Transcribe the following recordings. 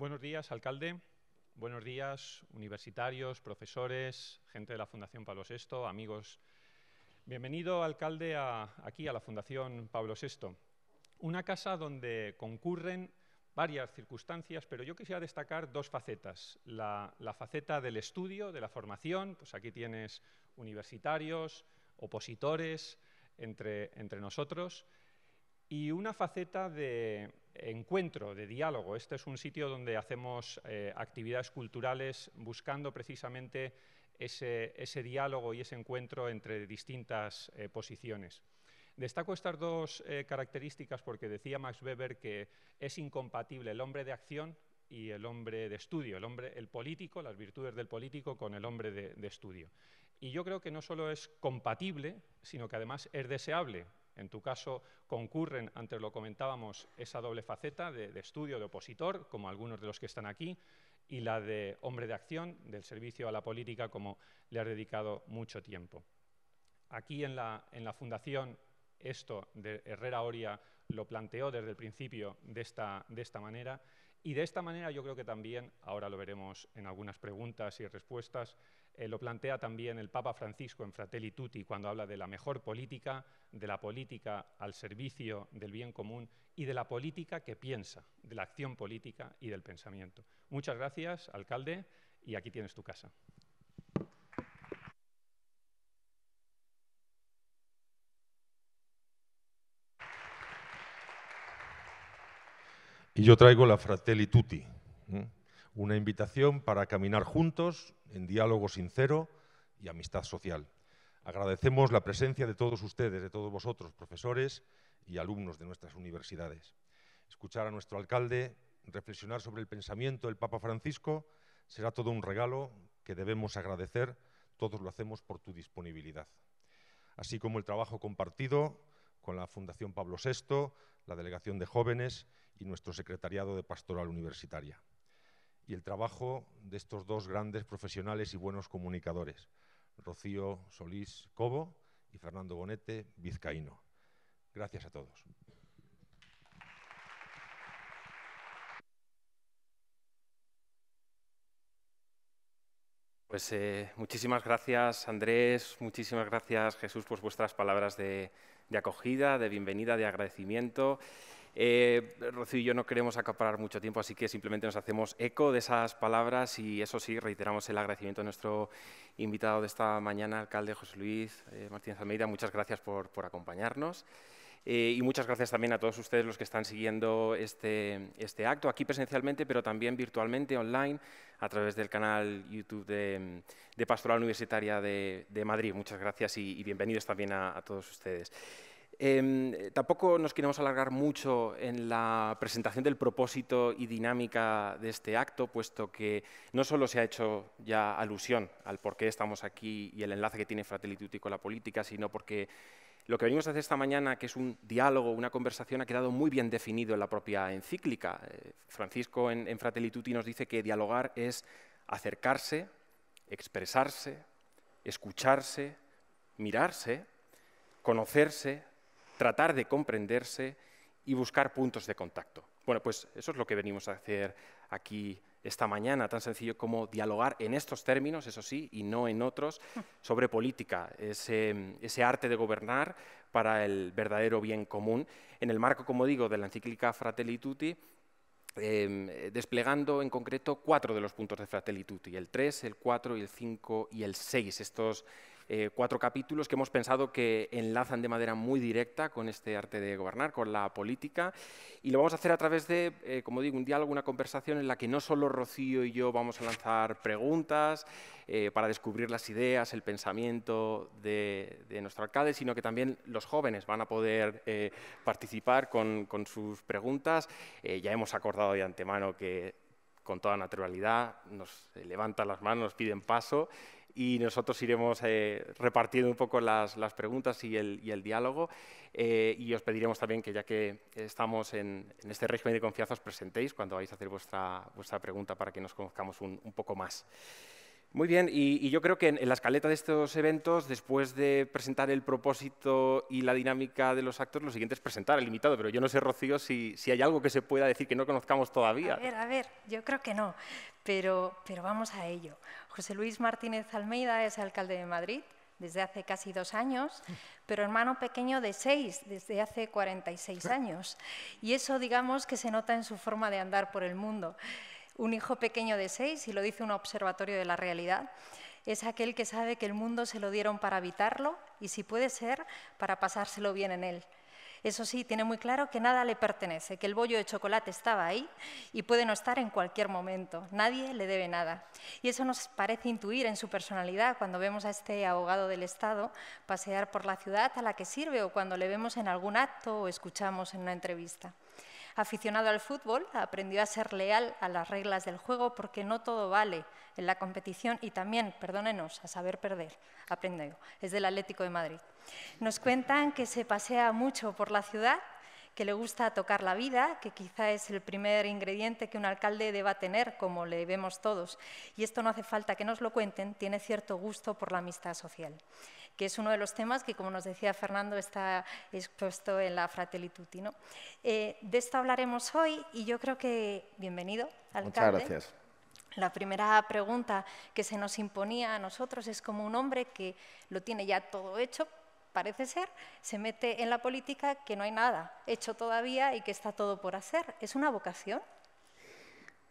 Buenos días, alcalde. Buenos días, universitarios, profesores, gente de la Fundación Pablo VI, amigos. Bienvenido, alcalde, aquí a la Fundación Pablo VI. Una casa donde concurren varias circunstancias, pero yo quisiera destacar dos facetas. La, la, faceta del estudio, de la formación, pues aquí tienes universitarios, opositores entre, entre nosotros, y una faceta de, encuentro, de diálogo. Este es un sitio donde hacemos eh, actividades culturales buscando precisamente ese, diálogo y ese encuentro entre distintas eh, posiciones. Destaco estas dos eh, características porque decía Max Weber que es incompatible el hombre de acción y el hombre de estudio, el hombre, el político, las virtudes del político con el hombre de, de estudio. Y yo creo que no solo es compatible, sino que además es deseable, en tu caso concurren, antes lo comentábamos, esa doble faceta de, estudio, de opositor, como algunos de los que están aquí, y la de hombre de acción, del servicio a la política, como le has dedicado mucho tiempo. Aquí en la, Fundación, esto de Herrera Oria lo planteó desde el principio de esta manera y de esta manera yo creo que también, ahora lo veremos en algunas preguntas y respuestas, eh, lo plantea también el Papa Francisco en Fratelli Tutti cuando habla de la mejor política, de la política al servicio del bien común y de la política que piensa, de la acción política y del pensamiento. Muchas gracias, alcalde, y aquí tienes tu casa. Y yo traigo la Fratelli Tutti, una invitación para caminar juntos en diálogo sincero y amistad social. Agradecemos la presencia de todos ustedes, de todos vosotros, profesores y alumnos de nuestras universidades. Escuchar a nuestro alcalde reflexionar sobre el pensamiento del Papa Francisco será todo un regalo que debemos agradecer. Todos lo hacemos por tu disponibilidad. Así como el trabajo compartido con la Fundación Pablo VI, la Delegación de Jóvenes y nuestro Secretariado de Pastoral Universitaria. Y el trabajo de estos dos grandes profesionales y buenos comunicadores, Rocío Solís Cobo y Fernando Bonete Vizcaíno. Gracias a todos. Pues eh, muchísimas gracias Andrés, muchísimas gracias Jesús por vuestras palabras de, acogida, de bienvenida, de agradecimiento. Eh, Rocío y yo no queremos acaparar mucho tiempo, así que simplemente nos hacemos eco de esas palabras y eso sí, reiteramos el agradecimiento a nuestro invitado de esta mañana, alcalde José Luis eh, Martínez Almeida. Muchas gracias por acompañarnos. Eh, y muchas gracias también a todos ustedes los que están siguiendo este, este acto, aquí presencialmente, pero también virtualmente, online, a través del canal YouTube de, Pastoral Universitaria de, Madrid. Muchas gracias y, bienvenidos también a, todos ustedes. Em, tampoco nos queremos alargar mucho en la presentación del propósito y dinámica de este acto, puesto que no solo se ha hecho ya alusión al por qué estamos aquí y el enlace que tiene Fratelli Tutti con la política, sino porque lo que venimos a hacer esta mañana, que es un diálogo, una conversación, ha quedado muy bien definido en la propia encíclica. Eh, Francisco en, en nos dice que dialogar es acercarse, expresarse, escucharse, mirarse, conocerse, tratar de comprenderse y buscar puntos de contacto. Bueno, pues eso es lo que venimos a hacer aquí esta mañana, tan sencillo como dialogar en estos términos, eso sí, y no en otros, sobre política, ese, arte de gobernar para el verdadero bien común, en el marco, como digo, de la encíclica Fratelli Tutti, em, desplegando en concreto cuatro de los puntos de Fratelli Tutti, el 3, el 4, el 5 y el 6, estos eh, cuatro capítulos que hemos pensado que enlazan de manera muy directa con este arte de gobernar, con la política. Y lo vamos a hacer a través de, eh, como digo, un diálogo, una conversación en la que no solo Rocío y yo vamos a lanzar preguntas eh, para descubrir las ideas, el pensamiento de, nuestro alcalde, sino que también los jóvenes van a poder participar con sus preguntas. ya hemos acordado de antemano que con toda naturalidad, nos eh, levantan las manos, nos piden paso y nosotros iremos eh, repartiendo un poco las, preguntas y el, diálogo. Eh, y os pediremos también que ya que estamos en, este régimen de confianza os presentéis cuando vais a hacer vuestra, vuestra pregunta para que nos conozcamos un, un poco más. Muy bien, y, yo creo que en, la escaleta de estos eventos, después de presentar el propósito y la dinámica de los actos, lo siguiente es presentar el invitado, pero yo no sé, Rocío, si, si, hay algo que se pueda decir que no conozcamos todavía. A ver, a ver, yo creo que no, pero, pero vamos a ello. José Luis Martínez Almeida es alcalde de Madrid desde hace casi dos años, pero hermano pequeño de seis desde hace 46 años. Y eso digamos que se nota en su forma de andar por el mundo. Un hijo pequeño de seis, y lo dice un observatorio de la realidad, es aquel que sabe que el mundo se lo dieron para habitarlo y, si puede ser, para pasárselo bien en él. Eso sí, tiene muy claro que nada le pertenece, que el bollo de chocolate estaba ahí y puede no estar en cualquier momento. Nadie le debe nada. Y eso nos parece intuir en su personalidad cuando vemos a este abogado del Estado pasear por la ciudad a la que sirve o cuando le vemos en algún acto o escuchamos en una entrevista. Aficionado al fútbol, aprendió a ser leal a las reglas del juego porque no todo vale en la competición y también, perdónenos, a saber perder. Aprendo, es del Atlético de Madrid. Nos cuentan que se pasea mucho por la ciudad que le gusta tocar la vida, que quizá es el primer ingrediente que un alcalde deba tener, como le vemos todos. Y esto no hace falta que nos lo cuenten, tiene cierto gusto por la amistad social que es uno de los temas que, como nos decía Fernando, está expuesto en la Fratelli eh, de esto hablaremos hoy y yo creo que, bienvenido, alcalde. Muchas gracias. La primera pregunta que se nos imponía a nosotros es como un hombre que lo tiene ya todo hecho, parece ser, se mete en la política que no hay nada hecho todavía y que está todo por hacer. ¿Es una vocación?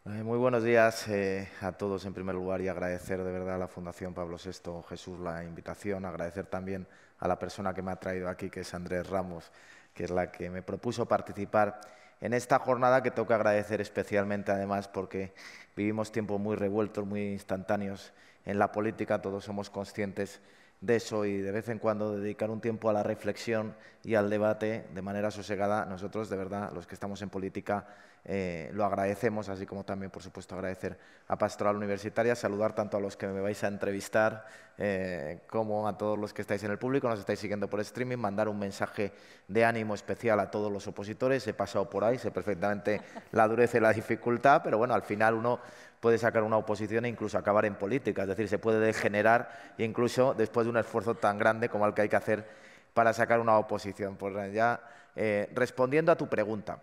Eh, muy buenos días eh, a todos en primer lugar y agradecer de verdad a la Fundación Pablo VI Jesús la invitación, agradecer también a la persona que me ha traído aquí, que es Andrés Ramos, que es la que me propuso participar en esta jornada que tengo que agradecer especialmente además porque vivimos tiempos muy revueltos, muy instantáneos en la política, todos somos conscientes de eso y de vez en cuando dedicar un tiempo a la reflexión y al debate de manera sosegada, nosotros de verdad, los que estamos en política, eh, lo agradecemos, así como también, por supuesto, agradecer a Pastoral Universitaria, saludar tanto a los que me vais a entrevistar eh, como a todos los que estáis en el público, nos estáis siguiendo por streaming, mandar un mensaje de ánimo especial a todos los opositores. He pasado por ahí, sé perfectamente la dureza y la dificultad, pero bueno, al final uno puede sacar una oposición e incluso acabar en política, es decir, se puede degenerar incluso después de un esfuerzo tan grande como el que hay que hacer para sacar una oposición. Pues ya eh, respondiendo a tu pregunta,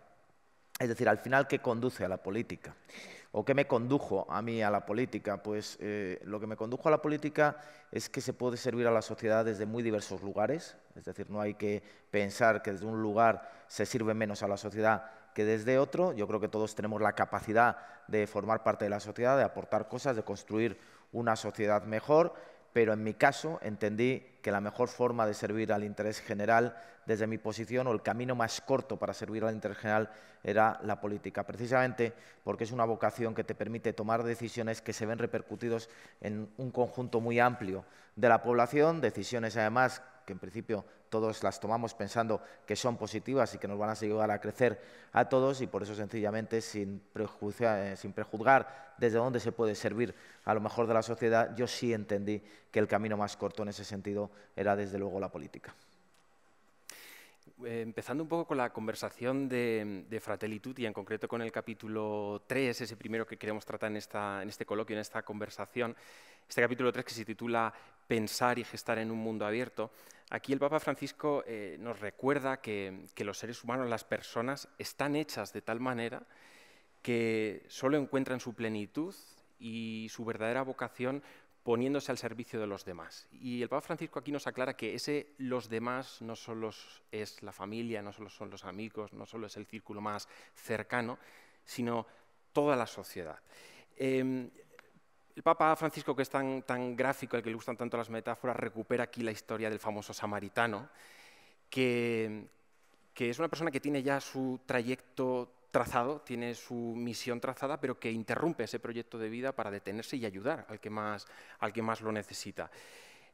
es decir, al final, ¿qué conduce a la política? ¿O qué me condujo a mí a la política? Pues eh, lo que me condujo a la política es que se puede servir a la sociedad desde muy diversos lugares, es decir, no hay que pensar que desde un lugar se sirve menos a la sociedad que desde otro. Yo creo que todos tenemos la capacidad de formar parte de la sociedad, de aportar cosas, de construir una sociedad mejor pero en mi caso entendí que la mejor forma de servir al interés general desde mi posición o el camino más corto para servir al interés general era la política, precisamente porque es una vocación que te permite tomar decisiones que se ven repercutidos en un conjunto muy amplio de la población, decisiones además que en principio todos las tomamos pensando que son positivas y que nos van a ayudar a crecer a todos y por eso sencillamente sin, eh, sin prejuzgar desde dónde se puede servir a lo mejor de la sociedad, yo sí entendí que el camino más corto en ese sentido era desde luego la política. Eh, empezando un poco con la conversación de, de y en concreto con el capítulo 3, ese primero que queremos tratar en, esta, en este coloquio, en esta conversación, este capítulo 3 que se titula pensar y gestar en un mundo abierto, aquí el Papa Francisco eh, nos recuerda que, los seres humanos, las personas, están hechas de tal manera que solo encuentran su plenitud y su verdadera vocación poniéndose al servicio de los demás. Y el Papa Francisco aquí nos aclara que ese los demás no solo es la familia, no solo son los amigos, no solo es el círculo más cercano, sino toda la sociedad. Em, el Papa Francisco, que es tan, tan gráfico, al que le gustan tanto las metáforas, recupera aquí la historia del famoso samaritano, que, es una persona que tiene ya su trayecto trazado, tiene su misión trazada, pero que interrumpe ese proyecto de vida para detenerse y ayudar al que más, al que más lo necesita.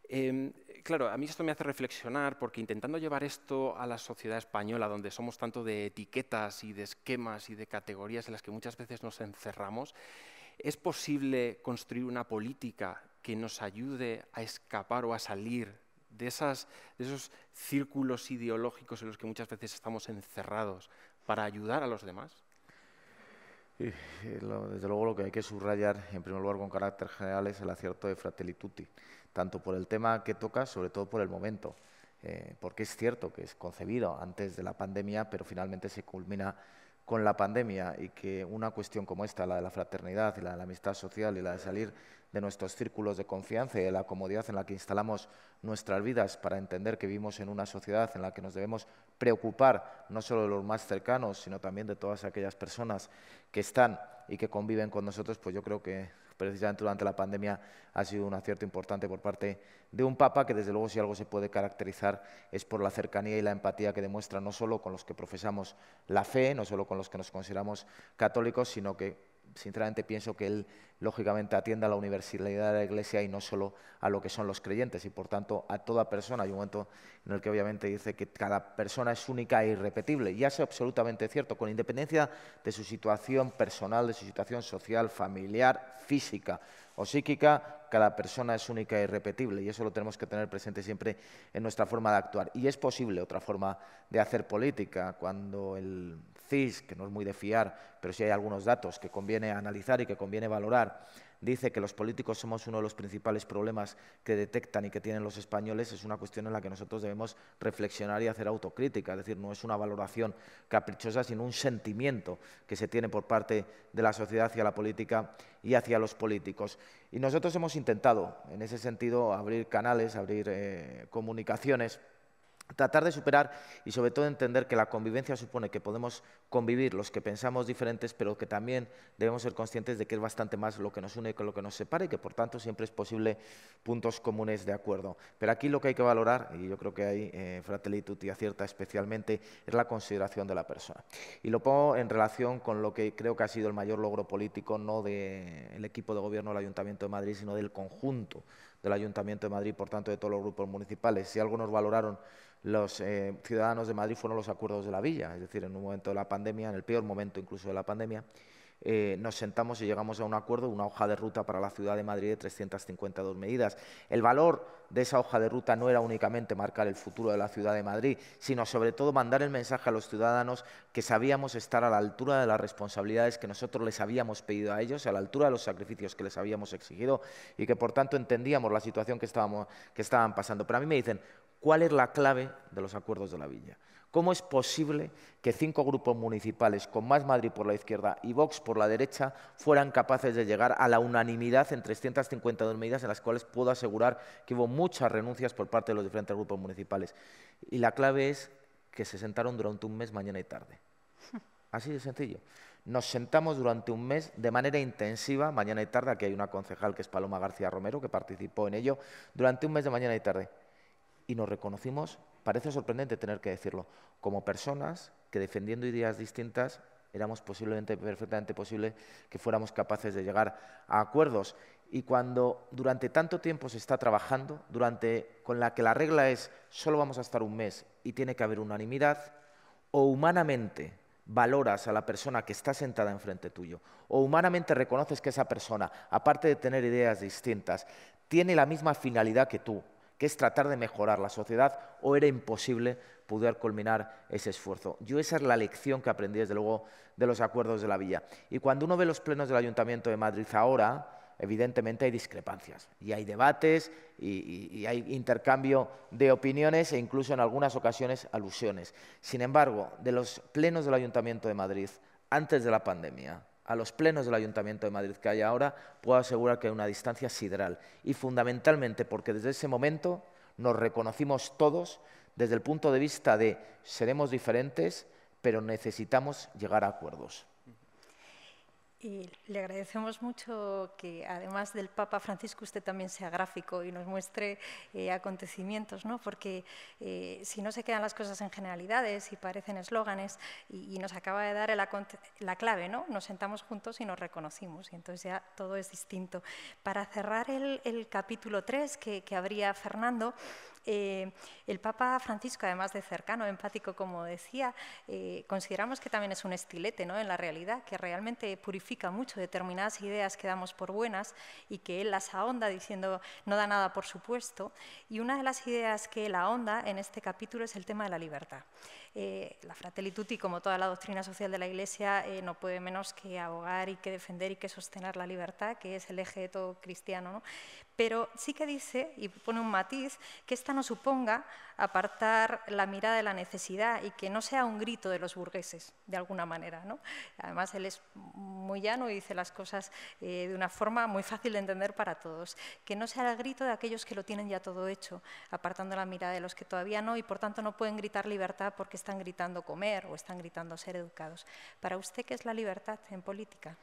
Em, claro, a mí esto me hace reflexionar porque intentando llevar esto a la sociedad española, donde somos tanto de etiquetas y de esquemas y de categorías en las que muchas veces nos encerramos, ¿Es posible construir una política que nos ayude a escapar o a salir de, de esos círculos ideológicos en los que muchas veces estamos encerrados para ayudar a los demás? Eh, desde luego lo que hay que subrayar, en primer lugar, con carácter general, es el acierto de Fratelli Tutti, tanto por el tema que toca, sobre todo por el momento, eh, porque es cierto que es concebido antes de la pandemia, pero finalmente se culmina con la pandemia y que una cuestión como esta, la de la fraternidad y la de la amistad social y la de salir de nuestros círculos de confianza y de la comodidad en la que instalamos nuestras vidas para entender que vivimos en una sociedad en la que nos debemos preocupar no solo de los más cercanos, sino también de todas aquellas personas que están y que conviven con nosotros, pues yo creo que precisamente durante la pandemia ha sido un acierto importante por parte de un Papa que, desde luego, si algo se puede caracterizar es por la cercanía y la empatía que demuestra no solo con los que profesamos la fe, no solo con los que nos consideramos católicos, sino que sinceramente pienso que él, lógicamente, atiende a la universalidad de la Iglesia y no solo a lo que son los creyentes, y por tanto a toda persona. Hay un momento en el que obviamente dice que cada persona es única e irrepetible, y es absolutamente cierto, con independencia de su situación personal, de su situación social, familiar, física o psíquica, cada persona es única e irrepetible y eso lo tenemos que tener presente siempre en nuestra forma de actuar. Y es posible otra forma de hacer política, cuando el que no es muy de fiar, pero sí hay algunos datos que conviene analizar y que conviene valorar, dice que los políticos somos uno de los principales problemas que detectan y que tienen los españoles, es una cuestión en la que nosotros debemos reflexionar y hacer autocrítica. Es decir, no es una valoración caprichosa, sino un sentimiento que se tiene por parte de la sociedad hacia la política y hacia los políticos. Y nosotros hemos intentado, en ese sentido, abrir canales, abrir eh, comunicaciones Tratar de superar y sobre todo entender que la convivencia supone que podemos convivir los que pensamos diferentes, pero que también debemos ser conscientes de que es bastante más lo que nos une que lo que nos separa y que por tanto siempre es posible puntos comunes de acuerdo. Pero aquí lo que hay que valorar, y yo creo que hay eh, y acierta especialmente, es la consideración de la persona. Y lo pongo en relación con lo que creo que ha sido el mayor logro político, no del equipo de gobierno del Ayuntamiento de Madrid, sino del conjunto del Ayuntamiento de Madrid, por tanto de todos los grupos municipales. Si algo nos valoraron los eh, ciudadanos de Madrid fueron los acuerdos de la villa, es decir, en un momento de la pandemia, en el peor momento incluso de la pandemia, eh, nos sentamos y llegamos a un acuerdo, una hoja de ruta para la ciudad de Madrid de 352 medidas. El valor de esa hoja de ruta no era únicamente marcar el futuro de la ciudad de Madrid, sino sobre todo mandar el mensaje a los ciudadanos que sabíamos estar a la altura de las responsabilidades que nosotros les habíamos pedido a ellos, a la altura de los sacrificios que les habíamos exigido y que por tanto entendíamos la situación que, estábamos, que estaban pasando. Pero a mí me dicen, cuál es la clave de los acuerdos de la Villa. ¿Cómo es posible que cinco grupos municipales, con Más Madrid por la izquierda y Vox por la derecha, fueran capaces de llegar a la unanimidad en 352 medidas en las cuales puedo asegurar que hubo muchas renuncias por parte de los diferentes grupos municipales? Y la clave es que se sentaron durante un mes mañana y tarde. Así de sencillo. Nos sentamos durante un mes de manera intensiva, mañana y tarde, aquí hay una concejal que es Paloma García Romero, que participó en ello, durante un mes de mañana y tarde y nos reconocimos, parece sorprendente tener que decirlo, como personas que defendiendo ideas distintas éramos posiblemente perfectamente posible que fuéramos capaces de llegar a acuerdos. Y cuando durante tanto tiempo se está trabajando, con la que la regla es solo vamos a estar un mes y tiene que haber unanimidad, o humanamente valoras a la persona que está sentada enfrente tuyo, o humanamente reconoces que esa persona, aparte de tener ideas distintas, tiene la misma finalidad que tú, que es tratar de mejorar la sociedad, o era imposible poder culminar ese esfuerzo. Yo esa es la lección que aprendí, desde luego, de los acuerdos de la villa. Y cuando uno ve los plenos del Ayuntamiento de Madrid ahora, evidentemente hay discrepancias y hay debates y, hay intercambio de opiniones e incluso en algunas ocasiones alusiones. Sin embargo, de los plenos del Ayuntamiento de Madrid antes de la pandemia a los plenos del Ayuntamiento de Madrid que hay ahora, puedo asegurar que hay una distancia sideral. Y fundamentalmente porque desde ese momento nos reconocimos todos desde el punto de vista de seremos diferentes, pero necesitamos llegar a acuerdos le agradecemos mucho que, además del Papa Francisco, usted también sea gráfico y nos muestre eh, acontecimientos, ¿no? porque eh, si no se quedan las cosas en generalidades y parecen eslóganes, y, nos acaba de dar la clave, ¿no? nos sentamos juntos y nos reconocimos, y entonces ya todo es distinto. Para cerrar el, capítulo 3 que, que abría Fernando, eh, el Papa Francisco, además de cercano, empático, como decía, consideramos que también es un estilete ¿no? en la realidad, que realmente purifica mucho determinadas ideas que damos por buenas y que él las ahonda diciendo no da nada por supuesto. Y una de las ideas que él ahonda en este capítulo es el tema de la libertad. Eh, la Fratelli y como toda la doctrina social de la Iglesia, eh, no puede menos que abogar y que defender y que sostener la libertad, que es el eje de todo cristiano pero sí que dice, y pone un matiz, que esta no suponga apartar la mirada de la necesidad y que no sea un grito de los burgueses, de alguna manera. ¿no? Además, él es muy llano y dice las cosas eh, de una forma muy fácil de entender para todos. Que no sea el grito de aquellos que lo tienen ya todo hecho, apartando la mirada de los que todavía no y, por tanto, no pueden gritar libertad porque están gritando comer o están gritando ser educados. Para usted, ¿qué es la libertad en política?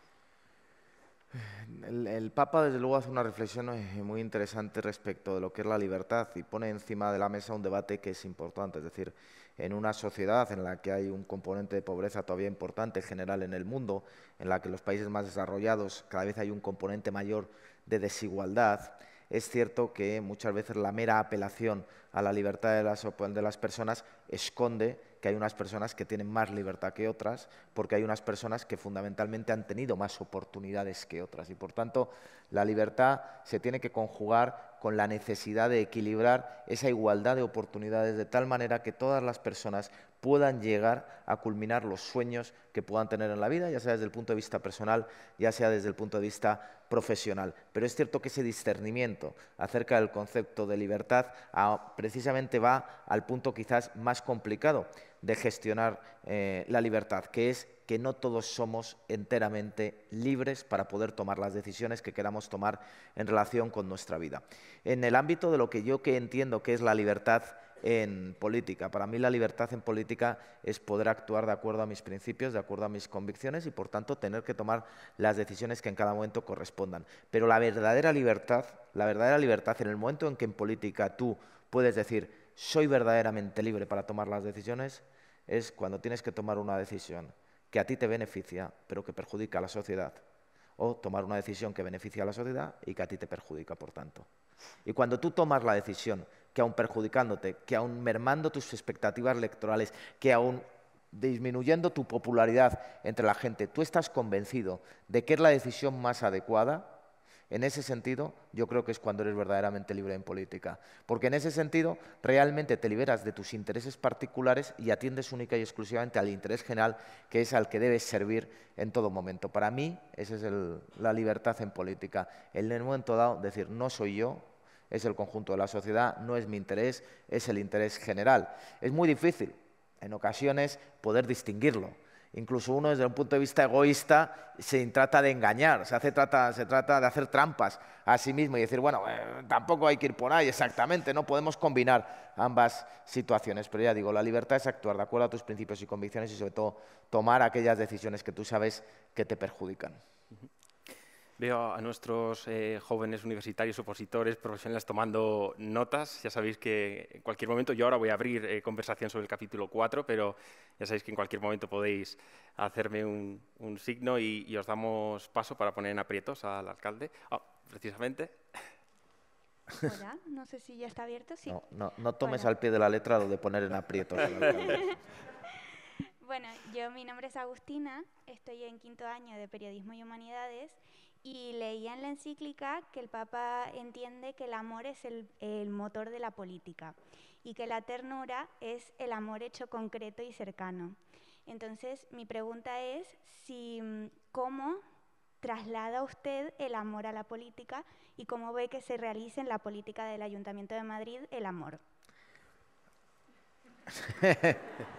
El, Papa, desde luego, hace una reflexión eh, muy interesante respecto de lo que es la libertad y pone encima de la mesa un debate que es importante. Es decir, en una sociedad en la que hay un componente de pobreza todavía importante, general en el mundo, en la que los países más desarrollados cada vez hay un componente mayor de desigualdad, es cierto que muchas veces la mera apelación a la libertad las, de las personas esconde que hay unas personas que tienen más libertad que otras, porque hay unas personas que fundamentalmente han tenido más oportunidades que otras. Y por tanto, la libertad se tiene que conjugar con la necesidad de equilibrar esa igualdad de oportunidades de tal manera que todas las personas puedan llegar a culminar los sueños que puedan tener en la vida, ya sea desde el punto de vista personal, ya sea desde el punto de vista profesional. Pero es cierto que ese discernimiento acerca del concepto de libertad ah, precisamente va al punto quizás más complicado de gestionar eh, la libertad, que es que no todos somos enteramente libres para poder tomar las decisiones que queramos tomar en relación con nuestra vida. En el ámbito de lo que yo que entiendo que es la libertad en política. Para mí la libertad en política es poder actuar de acuerdo a mis principios, de acuerdo a mis convicciones y por tanto tener que tomar las decisiones que en cada momento correspondan. Pero la verdadera libertad, la verdadera libertad en el momento en que en política tú puedes decir soy verdaderamente libre para tomar las decisiones, es cuando tienes que tomar una decisión que a ti te beneficia pero que perjudica a la sociedad o tomar una decisión que beneficia a la sociedad y que a ti te perjudica, por tanto. Y cuando tú tomas la decisión que aún perjudicándote, que aún mermando tus expectativas electorales, que aún disminuyendo tu popularidad entre la gente, tú estás convencido de que es la decisión más adecuada, en ese sentido yo creo que es cuando eres verdaderamente libre en política. Porque en ese sentido realmente te liberas de tus intereses particulares y atiendes única y exclusivamente al interés general, que es al que debes servir en todo momento. Para mí esa es la libertad en política. El en el momento dado decir no soy yo, es el conjunto de la sociedad, no es mi interés, es el interés general. Es muy difícil, en ocasiones, poder distinguirlo. Incluso uno desde un punto de vista egoísta se trata de engañar, se, trata, de hacer trampas a sí mismo y decir, bueno, eh, tampoco hay que ir por ahí exactamente, no podemos combinar ambas situaciones. Pero ya digo, la libertad es actuar de acuerdo a tus principios y convicciones y sobre todo tomar aquellas decisiones que tú sabes que te perjudican. Veo a nuestros eh, jóvenes universitarios, opositores, profesionales tomando notas. Ya sabéis que en cualquier momento, yo ahora voy a abrir eh, conversación sobre el capítulo 4, pero ya sabéis que en cualquier momento podéis hacerme un, signo y, os damos paso para poner en aprietos al alcalde. Ah, precisamente. Hola, no sé si ya está abierto. No, no, tomes al pie de la letra lo de poner en aprietos al alcalde. Bueno, yo mi nombre es Agustina, estoy en quinto año de Periodismo y Humanidades y leía en la encíclica que el Papa entiende que el amor es el, motor de la política y que la ternura es el amor hecho concreto y cercano. Entonces, mi pregunta es si mm, cómo traslada usted el amor a la política y cómo ve que se realice en la política del Ayuntamiento de Madrid el amor.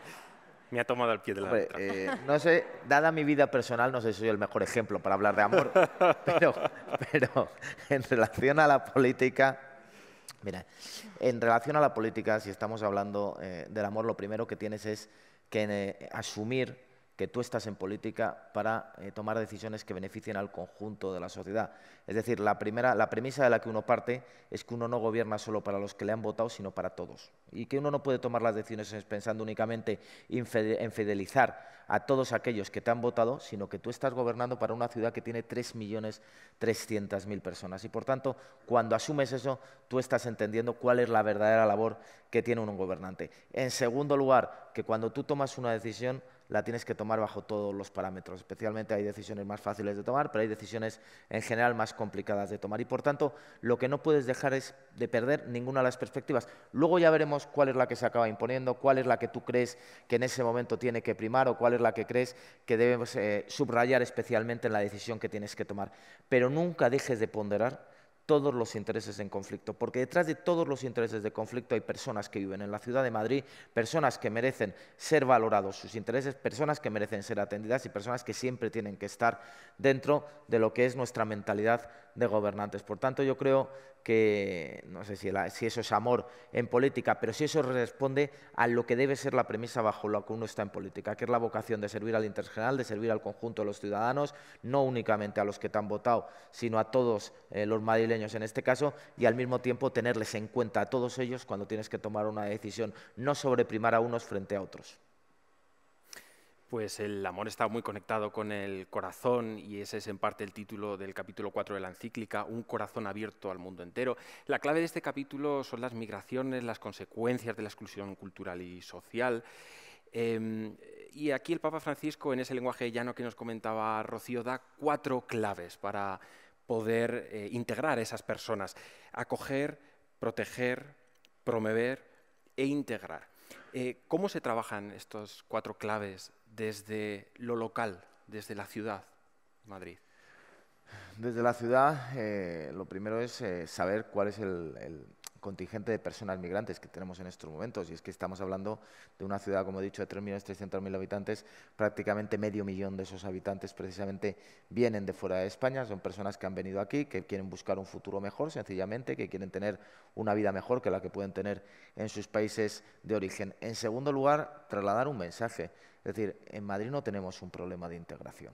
Me ha tomado al pie de la eh, no sé, dada mi vida personal, no sé si soy el mejor ejemplo para hablar de amor, pero, pero en relación a la política, mira, en relación a la política, si estamos hablando eh, del amor, lo primero que tienes es que eh, asumir que tú estás en política para eh, tomar decisiones que beneficien al conjunto de la sociedad. Es decir, la, primera, la premisa de la que uno parte es que uno no gobierna solo para los que le han votado, sino para todos. Y que uno no puede tomar las decisiones pensando únicamente en fidelizar a todos aquellos que te han votado, sino que tú estás gobernando para una ciudad que tiene 3.300.000 personas. Y por tanto, cuando asumes eso, tú estás entendiendo cuál es la verdadera labor que tiene un gobernante. En segundo lugar, que cuando tú tomas una decisión, la tienes que tomar bajo todos los parámetros. Especialmente hay decisiones más fáciles de tomar, pero hay decisiones en general más complicadas de tomar. Y por tanto, lo que no puedes dejar es de perder ninguna de las perspectivas. Luego ya veremos cuál es la que se acaba imponiendo, cuál es la que tú crees que en ese momento tiene que primar o cuál es la que crees que debemos eh, subrayar especialmente en la decisión que tienes que tomar. Pero nunca dejes de ponderar todos los intereses en conflicto, porque detrás de todos los intereses de conflicto hay personas que viven en la ciudad de Madrid, personas que merecen ser valorados sus intereses, personas que merecen ser atendidas y personas que siempre tienen que estar dentro de lo que es nuestra mentalidad de gobernantes. Por tanto, yo creo que, no sé si, eso es amor en política, pero si eso responde a lo que debe ser la premisa bajo la que uno está en política, que es la vocación de servir al interés general, de servir al conjunto de los ciudadanos, no únicamente a los que te han votado, sino a todos eh, los madrileños en este caso, y al mismo tiempo tenerles en cuenta a todos ellos cuando tienes que tomar una decisión, no sobreprimar a unos frente a otros pues el amor está muy conectado con el corazón y ese es en parte el título del capítulo 4 de la encíclica, Un corazón abierto al mundo entero. La clave de este capítulo son las migraciones, las consecuencias de la exclusión cultural y social. Em, y aquí el Papa Francisco, en ese lenguaje llano que nos comentaba Rocío, da cuatro claves para poder eh, integrar a esas personas, acoger, proteger, promover e integrar. Eh, ¿Cómo se trabajan estos cuatro claves desde lo local, desde la ciudad, Madrid? Desde la ciudad, eh, lo primero es eh, saber cuál es el contingente de personas migrantes que tenemos en estos momentos. Y es que estamos hablando de una ciudad, como he dicho, de 3.300.000 habitantes, prácticamente medio millón de esos habitantes precisamente vienen de fuera de España, son personas que han venido aquí, que quieren buscar un futuro mejor, sencillamente, que quieren tener una vida mejor que la que pueden tener en sus países de origen. En segundo lugar, trasladar un mensaje. Es decir, en Madrid no tenemos un problema de integración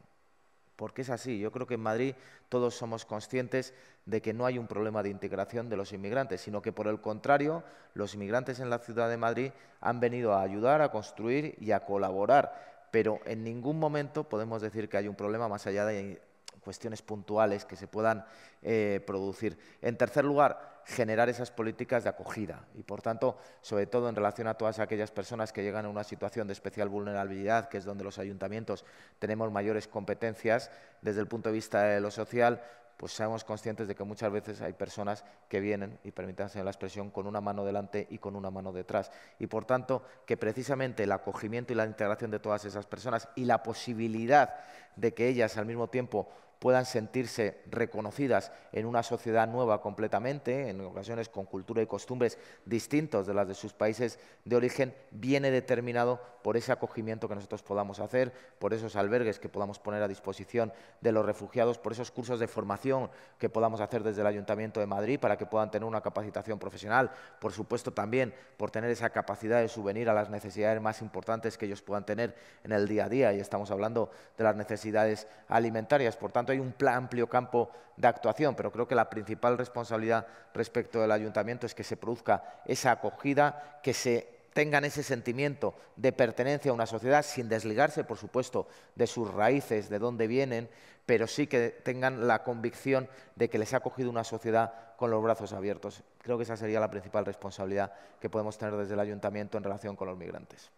porque es así. Yo creo que en Madrid todos somos conscientes de que no hay un problema de integración de los inmigrantes, sino que por el contrario, los inmigrantes en la ciudad de Madrid han venido a ayudar, a construir y a colaborar. Pero en ningún momento podemos decir que hay un problema más allá de cuestiones puntuales que se puedan eh, producir. En tercer lugar, generar esas políticas de acogida y, por tanto, sobre todo en relación a todas aquellas personas que llegan a una situación de especial vulnerabilidad, que es donde los ayuntamientos tenemos mayores competencias desde el punto de vista de lo social, pues seamos conscientes de que muchas veces hay personas que vienen, y permítanse la expresión, con una mano delante y con una mano detrás. Y por tanto, que precisamente el acogimiento y la integración de todas esas personas y la posibilidad de que ellas al mismo tiempo puedan sentirse reconocidas en una sociedad nueva completamente, en ocasiones con cultura y costumbres distintos de las de sus países de origen, viene determinado por ese acogimiento que nosotros podamos hacer, por esos albergues que podamos poner a disposición de los refugiados, por esos cursos de formación que podamos hacer desde el Ayuntamiento de Madrid para que puedan tener una capacitación profesional, por supuesto también por tener esa capacidad de subvenir a las necesidades más importantes que ellos puedan tener en el día a día y estamos hablando de las necesidades alimentarias, por tanto hay un amplio campo de actuación, pero creo que la principal responsabilidad respecto del ayuntamiento es que se produzca esa acogida, que se tengan ese sentimiento de pertenencia a una sociedad sin desligarse, por supuesto, de sus raíces, de dónde vienen, pero sí que tengan la convicción de que les ha acogido una sociedad con los brazos abiertos. Creo que esa sería la principal responsabilidad que podemos tener desde el ayuntamiento en relación con los migrantes.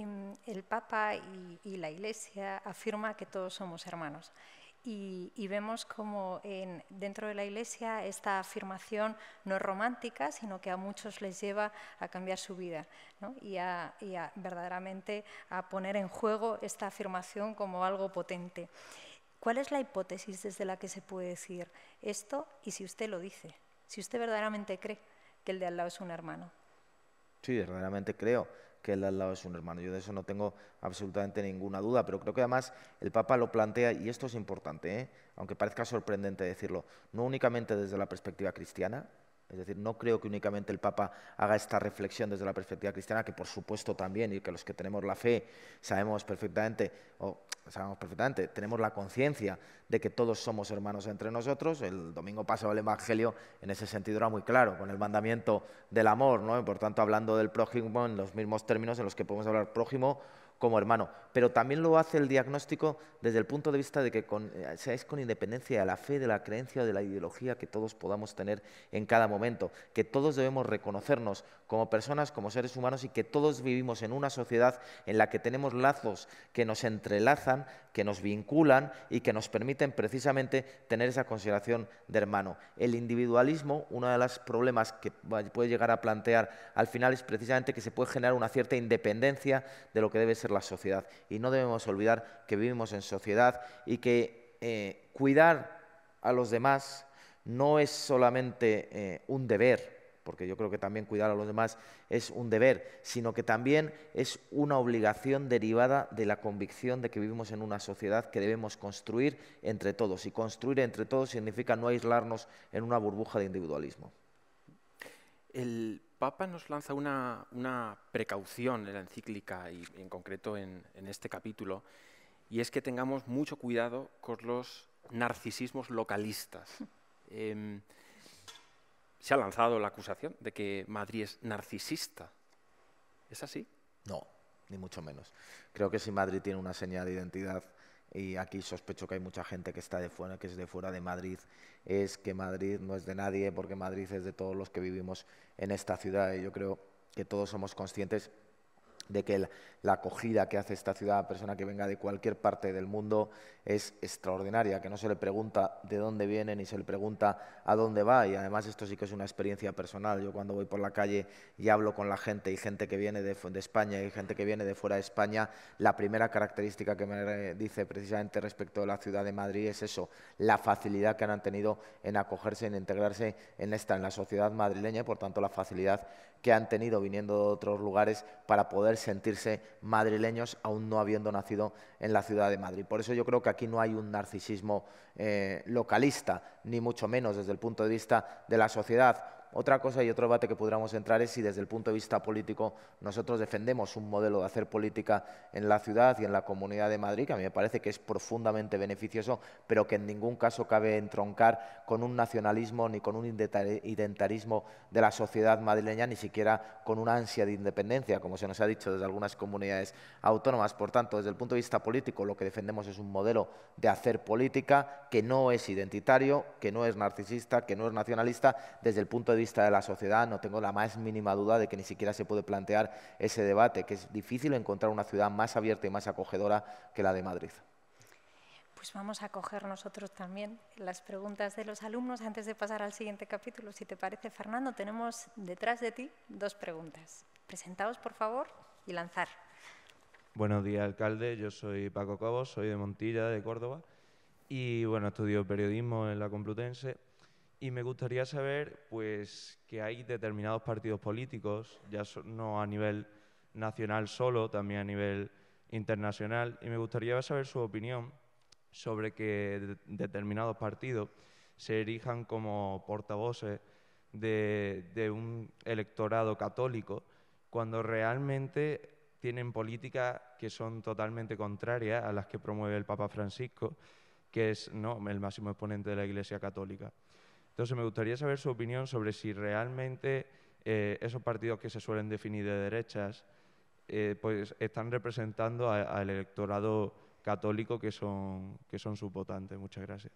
Mm, el Papa y, la Iglesia afirma que todos somos hermanos. Y, vemos como dentro de la Iglesia esta afirmación no es romántica, sino que a muchos les lleva a cambiar su vida y, a, verdaderamente a poner en juego esta afirmación como algo potente. ¿Cuál es la hipótesis desde la que se puede decir esto y si usted lo dice? Si usted verdaderamente cree que el de al lado es un hermano. Sí, verdaderamente creo que el al lado es un hermano. Yo de eso no tengo absolutamente ninguna duda, pero creo que además el Papa lo plantea, y esto es importante, ¿eh? aunque parezca sorprendente decirlo, no únicamente desde la perspectiva cristiana, es decir, no creo que únicamente el Papa haga esta reflexión desde la perspectiva cristiana, que por supuesto también, y que los que tenemos la fe sabemos perfectamente, sabemos perfectamente, tenemos la conciencia de que todos somos hermanos entre nosotros. El domingo pasado el Evangelio en ese sentido era muy claro, con el mandamiento del amor, ¿no? por tanto hablando del prójimo en los mismos términos en los que podemos hablar prójimo como hermano, pero también lo hace el diagnóstico desde el punto de vista de que eh, es con independencia de la fe, de la creencia de la ideología que todos podamos tener en cada momento, que todos debemos reconocernos como personas, como seres humanos y que todos vivimos en una sociedad en la que tenemos lazos que nos entrelazan, que nos vinculan y que nos permiten precisamente tener esa consideración de hermano. El individualismo, uno de los problemas que puede llegar a plantear al final es precisamente que se puede generar una cierta independencia de lo que debe ser la sociedad. Y no debemos olvidar que vivimos en sociedad y que eh, cuidar a los demás no es solamente eh, un deber, porque yo creo que también cuidar a los demás es un deber, sino que también es una obligación derivada de la convicción de que vivimos en una sociedad que debemos construir entre todos. Y construir entre todos significa no aislarnos en una burbuja de individualismo. El Papa nos lanza una, precaución en la encíclica y en concreto en, este capítulo, y es que tengamos mucho cuidado con los narcisismos localistas. Em, se ha lanzado la acusación de que Madrid es narcisista. ¿Es así? No, ni mucho menos. Creo que si Madrid tiene una señal de identidad y aquí sospecho que hay mucha gente que está de fuera, que es de fuera de Madrid, es que Madrid no es de nadie, porque Madrid es de todos los que vivimos en esta ciudad. Y yo creo que todos somos conscientes de que la acogida que hace esta ciudad a persona que venga de cualquier parte del mundo es extraordinaria, que no se le pregunta de dónde viene ni se le pregunta a dónde va. Y además esto sí que es una experiencia personal. Yo cuando voy por la calle y hablo con la gente y gente que viene de, España y gente que viene de fuera de España, la primera característica que me eh, dice precisamente respecto a la ciudad de Madrid es eso, la facilidad que han tenido en acogerse, en integrarse en esta, en la sociedad madrileña y por tanto la facilidad que han tenido viniendo de otros lugares para poder sentirse madrileños aún no habiendo nacido en la ciudad de Madrid. Por eso yo creo que aquí no hay un narcisismo eh, localista, ni mucho menos desde el punto de vista de la sociedad. Otra cosa y otro debate que podríamos entrar es si desde el punto de vista político nosotros defendemos un modelo de hacer política en la ciudad y en la Comunidad de Madrid, que a mí me parece que es profundamente beneficioso, pero que en ningún caso cabe entroncar con un nacionalismo ni con un identitarismo de la sociedad madrileña, ni siquiera con una ansia de independencia, como se nos ha dicho desde algunas comunidades autónomas. Por tanto, desde el punto de vista político, lo que defendemos es un modelo de hacer política que no es identitario, que no es narcisista, que no es nacionalista, desde el punto de vista de la sociedad, no tengo la más mínima duda de que ni siquiera se puede plantear ese debate, que es difícil encontrar una ciudad más abierta y más acogedora que la de Madrid. Pues vamos a coger nosotros también las preguntas de los alumnos antes de pasar al siguiente capítulo. Si te parece, Fernando, tenemos detrás de ti dos preguntas. Presentaos, por favor, y lanzar. Buenos días, alcalde. Yo soy Paco Cobos, soy de Montilla, de Córdoba, y bueno, estudio periodismo en la Complutense. Y me gustaría saber, pues, que hay determinados partidos políticos, ya no a nivel nacional solo, también a nivel internacional, y me gustaría saber su opinión sobre que determinados partidos se erijan como portavoces de, de un electorado católico, cuando realmente tienen políticas que son totalmente contrarias a las que promueve el Papa Francisco, que es ¿no? el máximo exponente de la Iglesia Católica. Entonces me gustaría saber su opinión sobre si realmente eh, esos partidos que se suelen definir de derechas eh, pues están representando al electorado católico que son, que son sus votantes. Muchas gracias.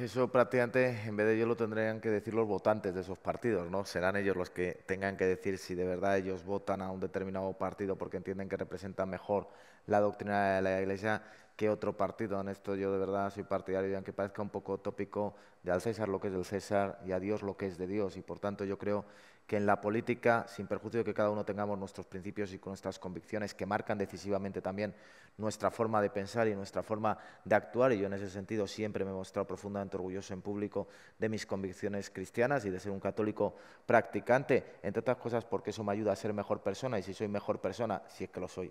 Eso prácticamente, en vez de yo lo tendrían que decir los votantes de esos partidos, ¿no? Serán ellos los que tengan que decir si de verdad ellos votan a un determinado partido porque entienden que representa mejor la doctrina de la Iglesia, que otro partido. En esto yo de verdad soy partidario, y aunque parezca un poco tópico, de al César lo que es del César y a Dios lo que es de Dios. Y por tanto yo creo que en la política, sin perjuicio de que cada uno tengamos nuestros principios y nuestras convicciones que marcan decisivamente también nuestra forma de pensar y nuestra forma de actuar, y yo en ese sentido siempre me he mostrado profundamente orgulloso en público de mis convicciones cristianas y de ser un católico practicante, entre otras cosas porque eso me ayuda a ser mejor persona, y si soy mejor persona, si es que lo soy,